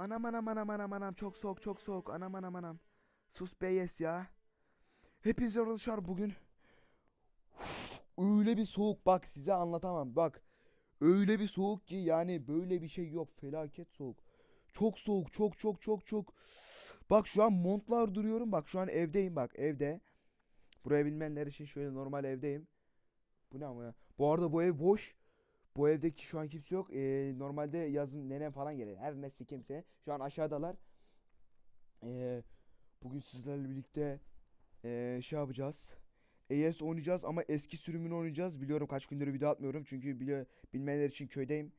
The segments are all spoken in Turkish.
Anam anam anam anam anam çok soğuk çok soğuk anam anam anam. Sus be yes ya. Hepinize arkadaşlar bugün öyle bir soğuk bak size anlatamam bak. Öyle bir soğuk ki yani böyle bir şey yok felaket soğuk. Çok soğuk çok çok çok çok. Bak şu an montlar duruyorum bak şu an evdeyim bak evde. Buraya bilmenler için şöyle normal evdeyim. Bu ne amına? Bu arada bu ev boş. Bu evdeki şu an kimse yok. Ee, normalde yazın nenem falan gelir. Her neyse kimse. Şu an aşağıdalar. Ee, bugün sizlerle birlikte ee, şey yapacağız. ES oynayacağız ama eski sürümünü oynayacağız. Biliyorum kaç gündür video atmıyorum. Çünkü bile, bilmeyenler için köydeyim.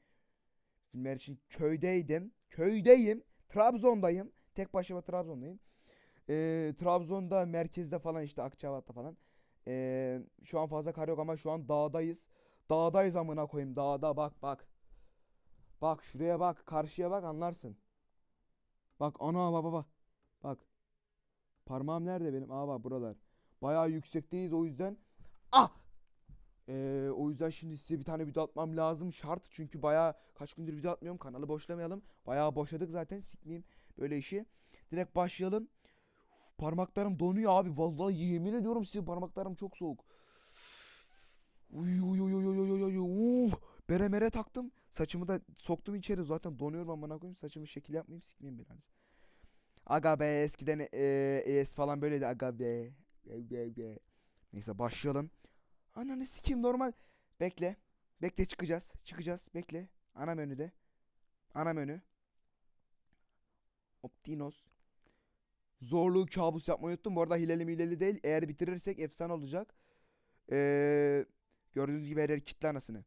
Bilmeyenler için köydeydim. Köydeyim. Trabzon'dayım. Tek başıma Trabzon'dayım. Ee, Trabzon'da merkezde falan işte Akçabat'ta falan. Ee, şu an fazla kar yok ama şu an dağdayız. Dağdayız amına koyayım dağda bak bak. Bak şuraya bak karşıya bak anlarsın. Bak ana baba bak Bak. Parmağım nerede benim? Aa bak buralar. Bayağı yüksekteyiz o yüzden. Ah! Ee, o yüzden şimdi size bir tane video atmam lazım şart. Çünkü bayağı kaç gündür video atmıyorum. Kanalı boşlamayalım. Bayağı boşadık zaten. Sikmeyeyim böyle işi. Direkt başlayalım. Parmaklarım donuyor abi. Vallahi yemin ediyorum size parmaklarım çok soğuk. Uy uy uy uy uy uy uy uy. Bere mere taktım. Saçımı da soktum içeri. Zaten donuyorum amına koyayım. Saçımı şekil yapmayayım. Sikmeyeyim belanızı. Aga be eskiden e, e, ES falan böyleydi. Aga be. Be, be, be. Neyse başlayalım. Ananı sikeyim normal. Bekle. Bekle çıkacağız. Çıkacağız. Bekle. Ana menüde. Ana menü. Optinos. Zorluğu kabus yapmayı unuttum. Bu arada hileli mileli değil. Eğer bitirirsek efsane olacak. Eee... Gördüğünüz gibi her yer kitle anasını.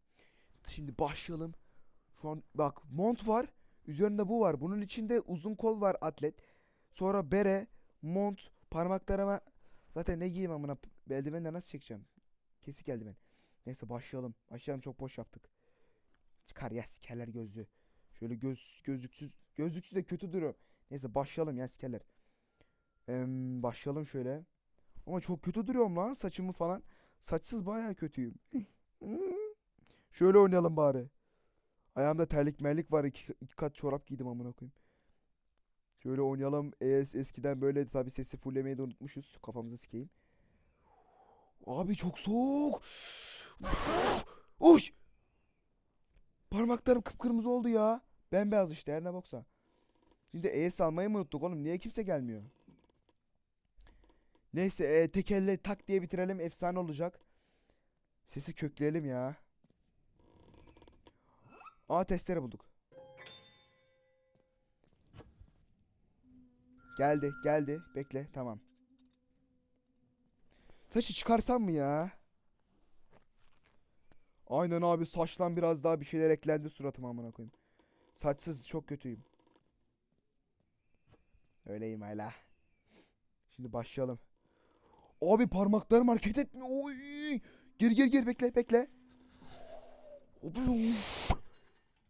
Şimdi başlayalım. Şu an bak mont var. Üzerinde bu var. Bunun içinde uzun kol var atlet. Sonra bere, mont, parmaklarıma zaten ne giyeyim amına eldivenle nasıl çekeceğim? Kesik eldiven. Neyse başlayalım. Başlayalım çok boş yaptık. Çıkar ya sikerler gözlü. Şöyle göz gözlüksüz gözlüksüz de kötü duruyor. Neyse başlayalım ya sikerler. Ee, başlayalım şöyle. Ama çok kötü duruyorum lan saçımı falan. Saçsız baya kötüyüm. Şöyle oynayalım bari. Ayağımda terlik merlik var. İki, iki kat çorap giydim amına koyayım. Şöyle oynayalım. ES eskiden böyleydi tabi sesi fullemeyi de unutmuşuz. Kafamızı sikeyim. Abi çok soğuk. Uş! Parmaklarım kıpkırmızı oldu ya. Bembeyaz işte her ne boksa. Şimdi ES almayı mı unuttuk oğlum? Niye kimse gelmiyor? Neyse e, tek tak diye bitirelim. Efsane olacak. Sesi kökleyelim ya. Aa testere bulduk. Geldi geldi. Bekle tamam. Saçı çıkarsam mı ya? Aynen abi saçtan biraz daha bir şeyler eklendi suratıma amına koyayım. Saçsız çok kötüyüm. Öyleyim hala. Şimdi başlayalım. Abi parmaklarım hareket etmiyor. Oy. Gir gir gir bekle bekle.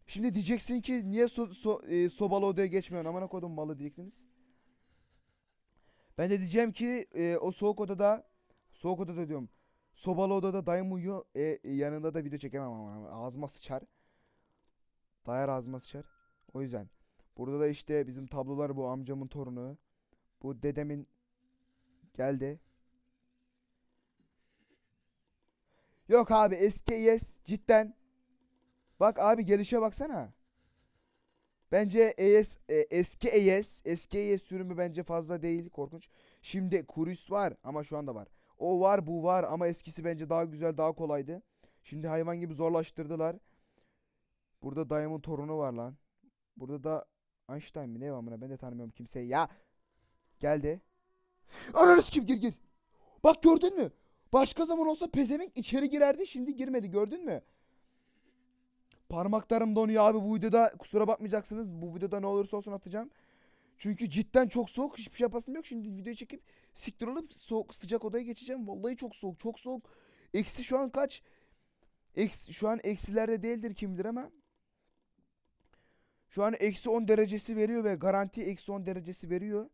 Şimdi diyeceksin ki niye so, so, e, sobalı odaya geçmiyorsun amına kodum malı diyeceksiniz. Ben de diyeceğim ki e, o soğuk odada soğuk odada diyorum. Sobalı odada dayım uyuyor. E, e, yanında da video çekemem ama ağzıma sıçar. Dayar ağzıma sıçar. O yüzden. Burada da işte bizim tablolar bu amcamın torunu. Bu dedemin geldi. Yok abi eski ES cidden. Bak abi gelişe baksana. Bence ES, e, eski ES, eski ES sürümü bence fazla değil korkunç. Şimdi Kurus var ama şu anda var. O var bu var ama eskisi bence daha güzel daha kolaydı. Şimdi hayvan gibi zorlaştırdılar. Burada Diamond torunu var lan. Burada da Einstein mi ne var buna ben de tanımıyorum kimseyi ya. Geldi. Ananı kim gir gir. Bak gördün mü? Başka zaman olsa pezevenk içeri girerdi şimdi girmedi gördün mü? Parmaklarım donuyor abi bu videoda kusura bakmayacaksınız. Bu videoda ne olursa olsun atacağım. Çünkü cidden çok soğuk hiçbir şey yapasım yok. Şimdi videoyu çekip siktir olup soğuk sıcak odaya geçeceğim. Vallahi çok soğuk çok soğuk. Eksi şu an kaç? Eksi, şu an eksilerde değildir kim bilir ama. Şu an eksi 10 derecesi veriyor ve garanti eksi 10 derecesi veriyor.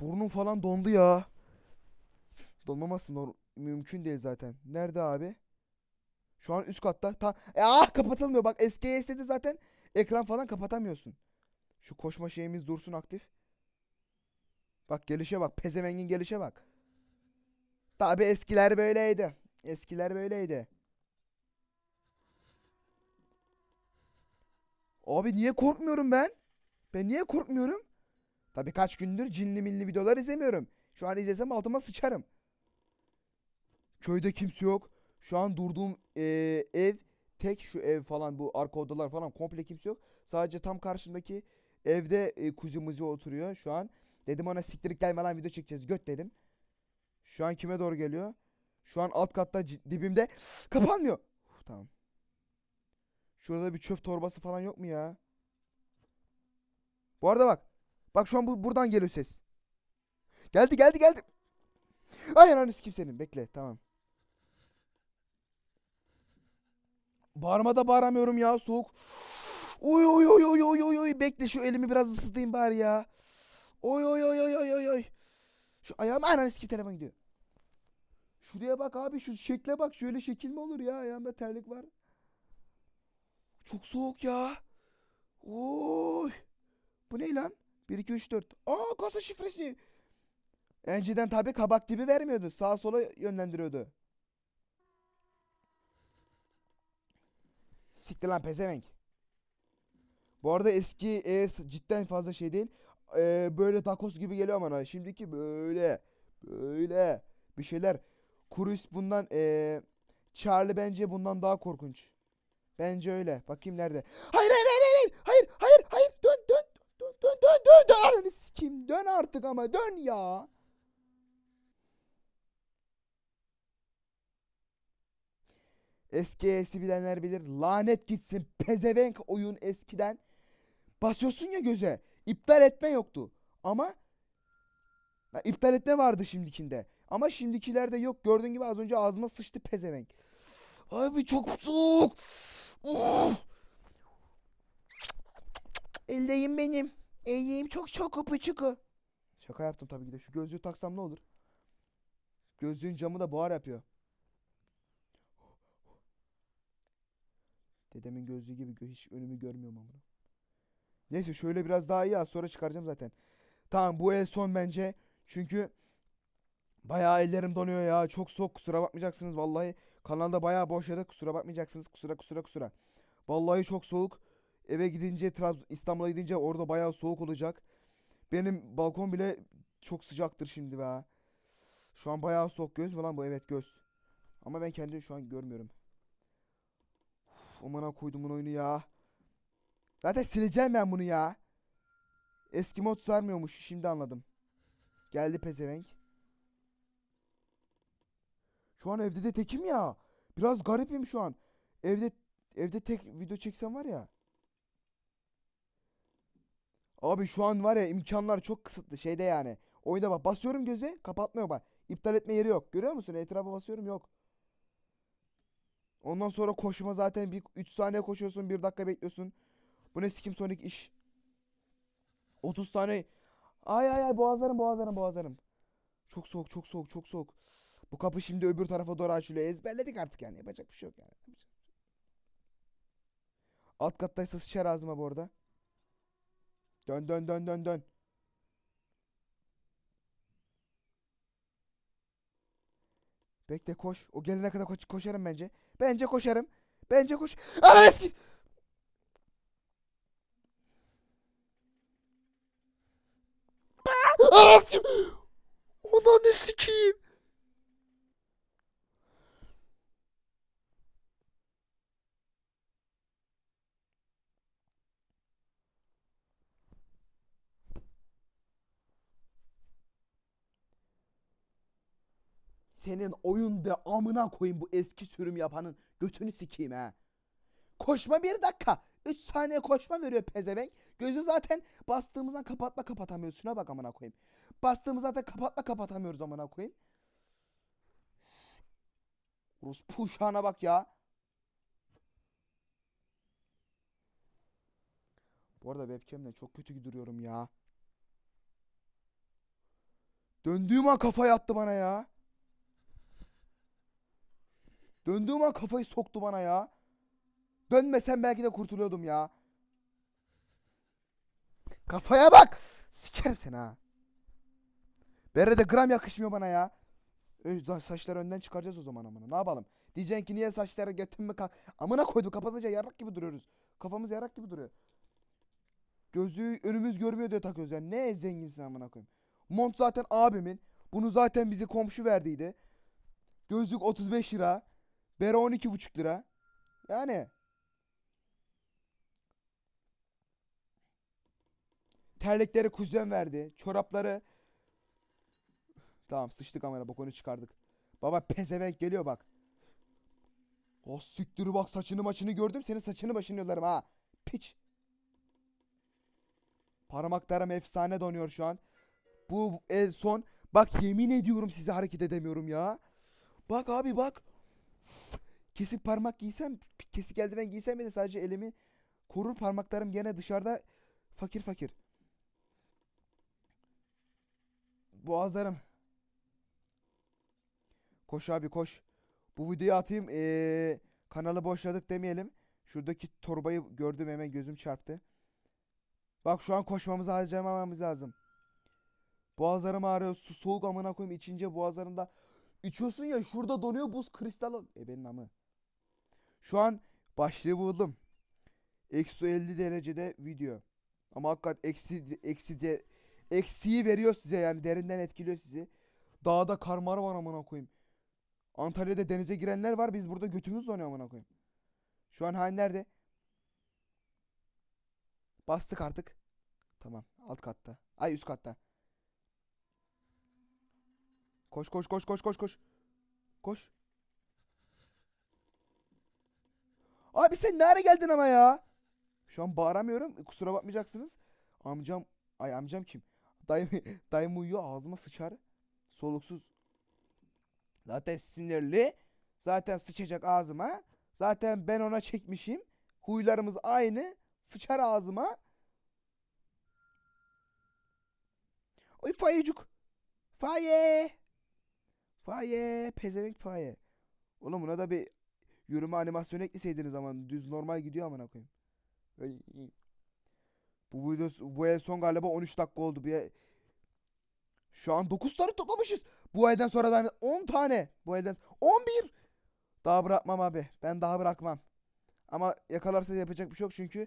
Burnum falan dondu ya. Dolmaması norm mümkün değil zaten. Nerede abi? Şu an üst katta. Ta e, ah kapatılmıyor bak SKS'de zaten ekran falan kapatamıyorsun. Şu koşma şeyimiz dursun aktif. Bak gelişe bak. Pezevengin gelişe bak. Tabi eskiler böyleydi. Eskiler böyleydi. Abi niye korkmuyorum ben? Ben niye korkmuyorum? Tabi kaç gündür cinli milli videolar izlemiyorum. Şu an izlesem altıma sıçarım. Köyde kimse yok. Şu an durduğum e, ev tek şu ev falan bu arka odalar falan komple kimse yok. Sadece tam karşımdaki evde e, kuzumuzu oturuyor şu an. Dedim ona siktirik gelme lan video çekeceğiz göt dedim. Şu an kime doğru geliyor? Şu an alt katta dibimde kapanmıyor. Uf, tamam. Şurada bir çöp torbası falan yok mu ya? Bu arada bak. Bak şu an bu buradan geliyor ses. Geldi geldi geldi. Hayır anı kimsenin. Bekle tamam. Bağırmada bağıramıyorum ya soğuk. Oy oy oy oy oy oy oy. Bekle şu elimi biraz ısıtayım bari ya. Oy oy oy oy oy oy oy. Şu ayağım ananı sikip telefon gidiyor. Şuraya bak abi şu şekle bak. Şöyle şekil mi olur ya? Ayağımda terlik var. Çok soğuk ya. Oy. Bu ne lan? 1 2 3 4. Aa kasa şifresi. Önceden tabi kabak gibi vermiyordu. Sağa sola yönlendiriyordu. Siktir lan pezevenk. Bu arada eski ES cidden fazla şey değil. Ee, böyle takos gibi geliyor bana. Şimdiki böyle. Böyle. Bir şeyler. Kurus bundan. Ee, Charlie bence bundan daha korkunç. Bence öyle. Bakayım nerede. Hayır hayır hayır hayır. Hayır hayır hayır. Dön dön. Dön dön dön dön. Dön, dön, dön. sikeyim. Dön artık ama dön ya. Eski eski bilenler bilir. Lanet gitsin pezevenk oyun eskiden. Basıyorsun ya göze. İptal etme yoktu. Ama ya iptal etme vardı şimdikinde. Ama şimdikilerde yok. Gördüğün gibi az önce ağzıma sıçtı pezevenk. Abi çok soğuk. Eldeyim benim. Eğeyim çok çok çıkı Şaka yaptım tabii ki de. Şu gözlüğü taksam ne olur? Gözlüğün camı da buhar yapıyor. Dedemin gözlüğü gibi hiç önümü görmüyorum amına. Neyse şöyle biraz daha iyi az sonra çıkaracağım zaten. Tamam bu el son bence. Çünkü bayağı ellerim donuyor ya. Çok soğuk kusura bakmayacaksınız vallahi. Kanalda bayağı boş yere kusura bakmayacaksınız. Kusura kusura kusura. Vallahi çok soğuk. Eve gidince Trabzon İstanbul'a gidince orada bayağı soğuk olacak. Benim balkon bile çok sıcaktır şimdi be. Şu an bayağı soğuk göz mü lan bu? Evet göz. Ama ben kendimi şu an görmüyorum amına koydumun oyunu ya. Zaten sileceğim ben bunu ya. Eski mod sarmıyormuş şimdi anladım. Geldi pezevenk. Şu an evde de tekim ya. Biraz garipim şu an. Evde evde tek video çeksem var ya. Abi şu an var ya imkanlar çok kısıtlı şeyde yani. Oyda bak basıyorum göze kapatmıyor bak. İptal etme yeri yok. Görüyor musun? Etrafa basıyorum yok. Ondan sonra koşma zaten bir 3 saniye koşuyorsun 1 dakika bekliyorsun. Bu ne sikim sonik iş. 30 tane. Ay ay ay boğazlarım boğazlarım boğazlarım. Çok soğuk çok soğuk çok soğuk. Bu kapı şimdi öbür tarafa doğru açılıyor. Ezberledik artık yani yapacak bir şey yok yani. Şey Alt kattaysa sıçar ağzıma bu arada. Dön dön dön dön dön. Bekle koş. O gelene kadar koş, koşarım bence. Bence koşarım. Bence koş. Ananı Ananı sikeyim. Senin oyunda amına koyayım bu eski sürüm yapanın götünü sikeyim ha. Koşma bir dakika. 3 saniye koşma veriyor pezevenk. Gözü zaten bastığımızdan kapatma kapatamıyoruz. Şuna bak amına koyayım. Bastığımız zaten kapatma kapatamıyoruz amına koyayım. Rus puşana bak ya. Bu arada webcam'le çok kötü duruyorum ya. Döndüğüm an kafa yattı bana ya. Döndüğüm an kafayı soktu bana ya. Dönmesem belki de kurtuluyordum ya. Kafaya bak. Sikerim seni ha. Bere de gram yakışmıyor bana ya. saçları önden çıkaracağız o zaman amına. Ne yapalım? Diyeceksin ki niye saçları götün mü kalk? Amına koydu kapatınca yarak gibi duruyoruz. Kafamız yarak gibi duruyor. Gözü önümüz görmüyor diye takıyoruz yani. Ne zenginsin amına koyayım. Mont zaten abimin. Bunu zaten bizi komşu verdiydi. Gözlük 35 lira. Bere 12,5 lira. Yani. Terlikleri kuzen verdi. Çorapları. Tamam sıçtık amına bak onu çıkardık. Baba pezevenk geliyor bak. O siktir bak saçını maçını gördüm. Senin saçını başını yollarım ha. Piç. Parmaklarım efsane donuyor şu an. Bu en son. Bak yemin ediyorum size hareket edemiyorum ya. Bak abi bak. Kesik parmak giysem, kesik eldiven giysem bile sadece elimi korur parmaklarım gene dışarıda fakir fakir. Boğazlarım. Koş abi koş. Bu videoyu atayım. Ee, kanalı boşladık demeyelim. Şuradaki torbayı gördüm hemen gözüm çarptı. Bak şu an koşmamızı harcamamamız lazım. Boğazlarım ağrıyor. Su soğuk amına koyayım içince boğazlarında. İçiyorsun ya şurada donuyor buz kristal. E benim amı. Şu an başlığı buldum. Eksi 50 derecede video. Ama hakikat eksi, eksi de, eksiyi veriyor size yani derinden etkiliyor sizi. Dağda karmar var amına koyayım. Antalya'da denize girenler var. Biz burada götümüz donuyor amına koyayım. Şu an hain nerede? Bastık artık. Tamam. Alt katta. Ay üst katta. Koş koş koş koş koş koş. Koş. Abi sen nereye geldin ama ya? Şu an bağıramıyorum. E, kusura bakmayacaksınız. Amcam ay amcam kim? Dayım dayım uyuyor ağzıma sıçar. Soluksuz. Zaten sinirli. Zaten sıçacak ağzıma. Zaten ben ona çekmişim. Huylarımız aynı. Sıçar ağzıma. Oy fayecuk. Faye. Faye. Pezevenk faye. Oğlum buna da bir Yürüme animasyonu ekleseydiniz ama düz normal gidiyor amına koyayım. Bu video bu el son galiba 13 dakika oldu. Bir şu an 9 tane toplamışız. Bu elden sonra ben 10 tane. Bu elden 11. Daha bırakmam abi. Ben daha bırakmam. Ama yakalarsa yapacak bir şey yok çünkü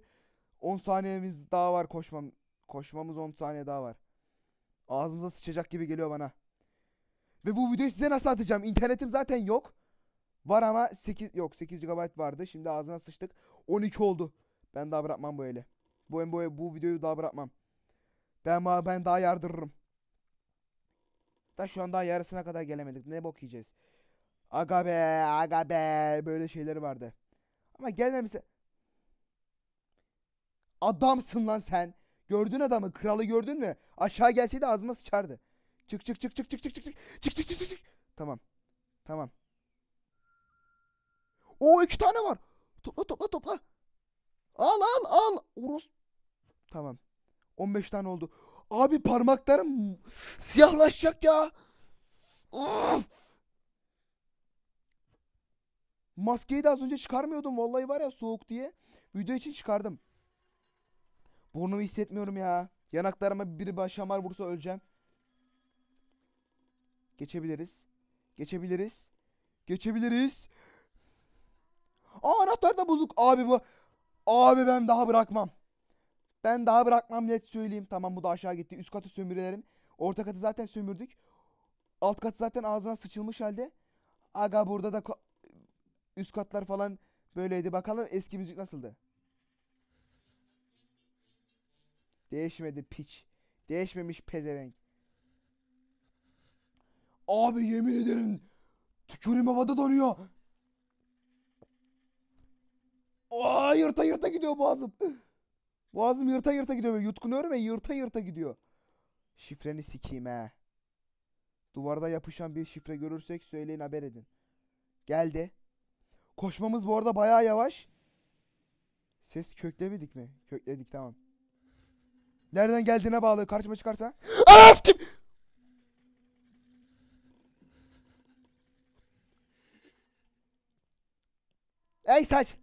10 saniyemiz daha var koşmam. Koşmamız 10 saniye daha var. Ağzımıza sıçacak gibi geliyor bana. Ve bu videoyu size nasıl atacağım? İnternetim zaten yok. Var ama 8 yok 8 GB vardı. Şimdi ağzına sıçtık. 12 oldu. Ben daha bırakmam bu eli. Bu bu, bu videoyu daha bırakmam. Ben ben daha yardırırım. Da şu an daha yarısına kadar gelemedik. Ne bok yiyeceğiz? Aga be, aga be böyle şeyleri vardı. Ama gelmemişse Adamsın lan sen. Gördün adamı, kralı gördün mü? Aşağı gelseydi ağzıma sıçardı. Çık çık çık çık çık çık çık çık çık çık çık çık. Tamam. Tamam. O iki tane var. Topla topla topla. Al al al. Uros. Tamam. 15 tane oldu. Abi parmaklarım siyahlaşacak ya. Of. Maskeyi de az önce çıkarmıyordum. Vallahi var ya soğuk diye. Video için çıkardım. Burnumu hissetmiyorum ya. Yanaklarıma bir başamar vursa öleceğim. Geçebiliriz. Geçebiliriz. Geçebiliriz. Aa anahtarı da bulduk. Abi bu. Abi ben daha bırakmam. Ben daha bırakmam net söyleyeyim. Tamam bu da aşağı gitti. Üst katı sömürülerim. Orta katı zaten sömürdük. Alt kat zaten ağzına sıçılmış halde. Aga burada da üst katlar falan böyleydi. Bakalım eski müzik nasıldı? Değişmedi piç. Değişmemiş pezevenk. Abi yemin ederim tükürüm havada donuyor. Aa yırta yırta gidiyor boğazım. Boğazım yırta yırta gidiyor. Böyle yutkunuyorum ve yırta yırta gidiyor. Şifreni sikeyim he. Duvarda yapışan bir şifre görürsek söyleyin haber edin. Geldi. Koşmamız bu arada baya yavaş. Ses köklemedik mi? Kökledik tamam. Nereden geldiğine bağlı. Karşıma çıkarsa. Anas kim? Ey saç.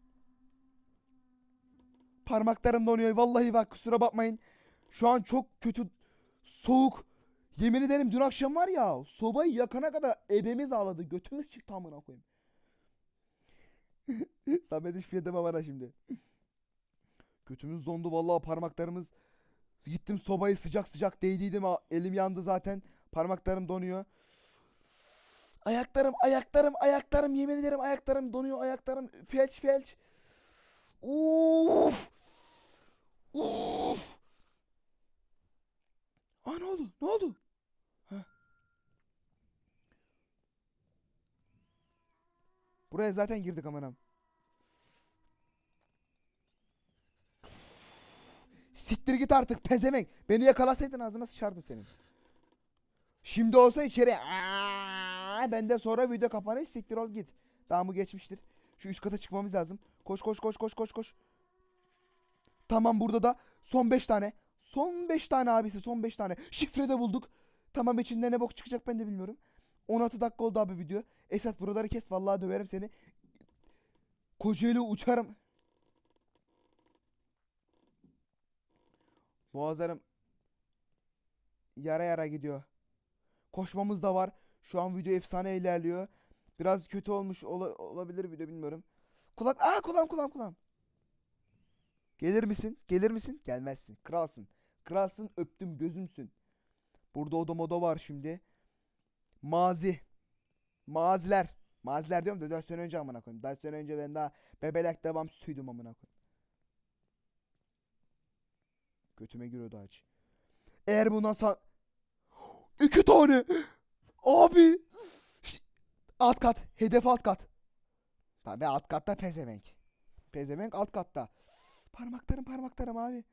Parmaklarım donuyor. Vallahi bak kusura bakmayın. Şu an çok kötü soğuk. Yemin ederim dün akşam var ya sobayı yakana kadar ebemiz ağladı. Götümüz çıktı amına koyayım. Samet hiçbir şey deme bana şimdi. Götümüz dondu vallahi parmaklarımız. Gittim sobayı sıcak sıcak değdiydim. Elim yandı zaten. Parmaklarım donuyor. Ayaklarım, ayaklarım, ayaklarım. Yemin ederim ayaklarım donuyor. Ayaklarım felç felç. Uf. Of! Aa ne oldu? Ne oldu? Ha. Buraya zaten girdik amanam. Siktir git artık pezemek. Beni yakalasaydın ağzına sıçardım senin. Şimdi olsa içeri. Ben de sonra video kapanış siktir ol git. Daha mı geçmiştir? Şu üst kata çıkmamız lazım. Koş koş koş koş koş koş. Tamam burada da son 5 tane. Son 5 tane abisi son 5 tane. Şifre de bulduk. Tamam içinde ne bok çıkacak ben de bilmiyorum. 16 dakika oldu abi video. Esat buraları kes vallahi döverim seni. Kocaeli uçarım. Boğazlarım yara yara gidiyor. Koşmamız da var. Şu an video efsane ilerliyor. Biraz kötü olmuş ola, olabilir video bilmiyorum. Kulak aa kulağım kulağım kulağım. Gelir misin? Gelir misin? Gelmezsin. Kralsın. Kralsın öptüm gözümsün. Burada oda moda var şimdi. Mazi. Maziler. Maziler diyorum da 4 sene önce amına koyayım. 4 sene önce ben daha bebelek devam sütüydüm amına koyayım. Götüme giriyordu aç. Eğer bundan sa... İki tane. Abi. Alt kat. Hedef alt kat. Ben alt katta pezevenk. Pezevenk alt katta. Parmaklarım parmaklarım abi.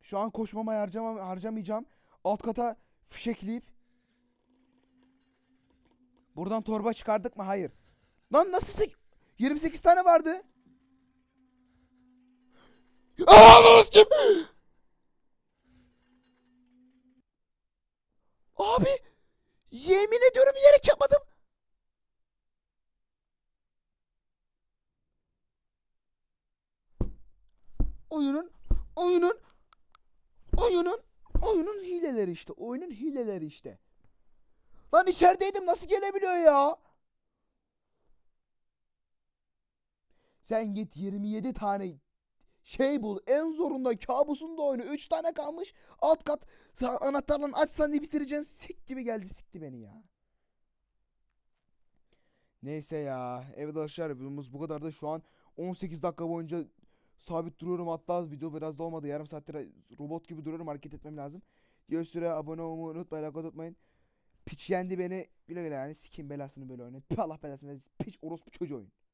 Şu an koşmama harcamam, harcamayacağım. Alt kata fişekleyip. Buradan torba çıkardık mı? Hayır. Lan nasıl sek... 28 tane vardı. Aa kim? Abi yemin ediyorum yere çarpmadım. oyunun oyunun oyunun oyunun hileleri işte. Oyunun hileleri işte. Lan içerideydim nasıl gelebiliyor ya? Sen git 27 tane şey bul. En zorunda kabusun da oyunu. 3 tane kalmış. Alt kat anahtarla açsan diye bitireceksin. Sik gibi geldi sikti beni ya. Neyse ya. Evet arkadaşlar videomuz bu kadar da şu an 18 dakika boyunca sabit duruyorum hatta video biraz da olmadı. Yarım saattir robot gibi duruyorum hareket etmem lazım. Diğer süre abone olmayı unutmayın. Like unutmayın. Piç yendi beni. Güle güle yani sikin belasını böyle oynayın. Allah belasını piç orospu çocuğu oyun.